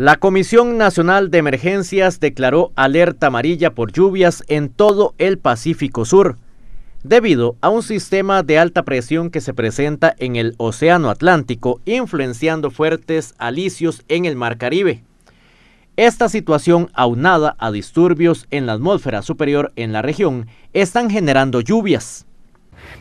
La Comisión Nacional de Emergencias declaró alerta amarilla por lluvias en todo el Pacífico Sur, debido a un sistema de alta presión que se presenta en el Océano Atlántico, influenciando fuertes alisios en el Mar Caribe. Esta situación, aunada a disturbios en la atmósfera superior en la región, están generando lluvias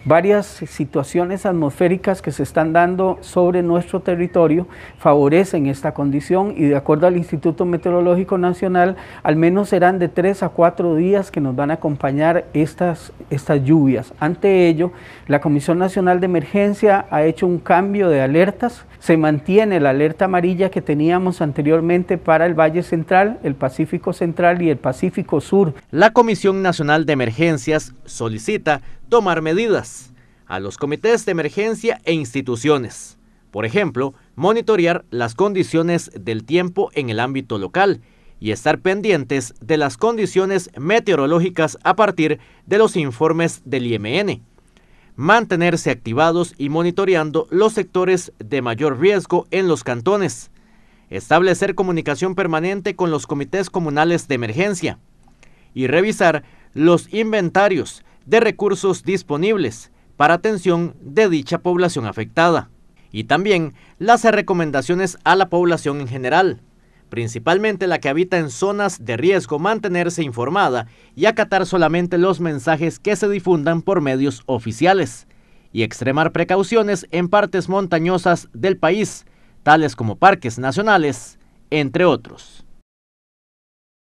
varias situaciones atmosféricas que se están dando sobre nuestro territorio favorecen esta condición y de acuerdo al Instituto Meteorológico Nacional, al menos serán de tres a cuatro días que nos van a acompañar estas, estas lluvias. Ante ello, la Comisión Nacional de Emergencia ha hecho un cambio de alertas, se mantiene la alerta amarilla que teníamos anteriormente para el Valle Central, el Pacífico Central y el Pacífico Sur. La Comisión Nacional de Emergencias solicita tomar medidas a los comités de emergencia e instituciones. Por ejemplo, monitorear las condiciones del tiempo en el ámbito local y estar pendientes de las condiciones meteorológicas a partir de los informes del IMN. Mantenerse activados y monitoreando los sectores de mayor riesgo en los cantones. Establecer comunicación permanente con los comités comunales de emergencia. Y revisar los inventarios de recursos disponibles para atención de dicha población afectada y también las recomendaciones a la población en general, principalmente la que habita en zonas de riesgo, mantenerse informada y acatar solamente los mensajes que se difundan por medios oficiales y extremar precauciones en partes montañosas del país, tales como parques nacionales, entre otros.